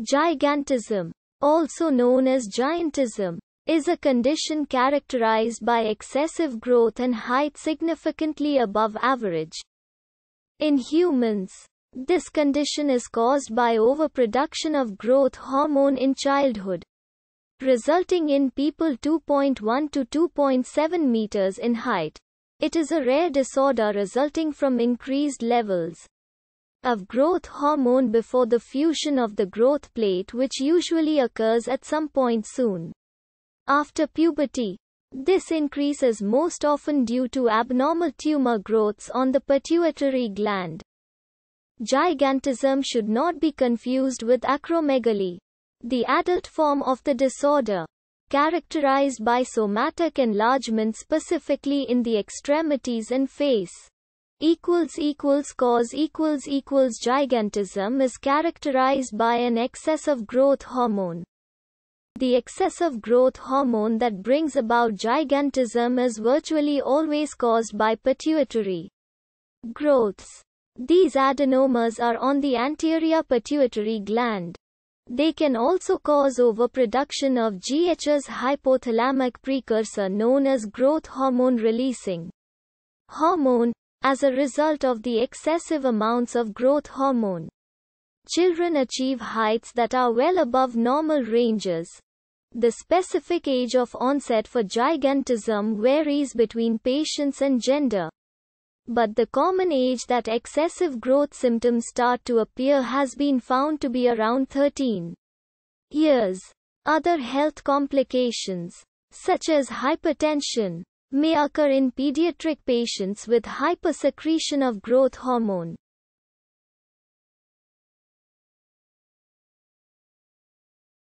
Gigantism, also known as giantism, is a condition characterized by excessive growth and height significantly above average. In humans, this condition is caused by overproduction of growth hormone in childhood, resulting in people 2.1 to 2.7 meters in height. It is a rare disorder resulting from increased levels of growth hormone before the fusion of the growth plate which usually occurs at some point soon after puberty. This increase is most often due to abnormal tumor growths on the pituitary gland. Gigantism should not be confused with acromegaly, the adult form of the disorder, characterized by somatic enlargement specifically in the extremities and face equals equals cause equals equals gigantism is characterized by an excess of growth hormone. The excess of growth hormone that brings about gigantism is virtually always caused by pituitary growths. These adenomas are on the anterior pituitary gland. They can also cause overproduction of GH's hypothalamic precursor known as growth hormone releasing hormone as a result of the excessive amounts of growth hormone. Children achieve heights that are well above normal ranges. The specific age of onset for gigantism varies between patients and gender. But the common age that excessive growth symptoms start to appear has been found to be around 13 years. Other health complications, such as hypertension, may occur in pediatric patients with hypersecretion of growth hormone.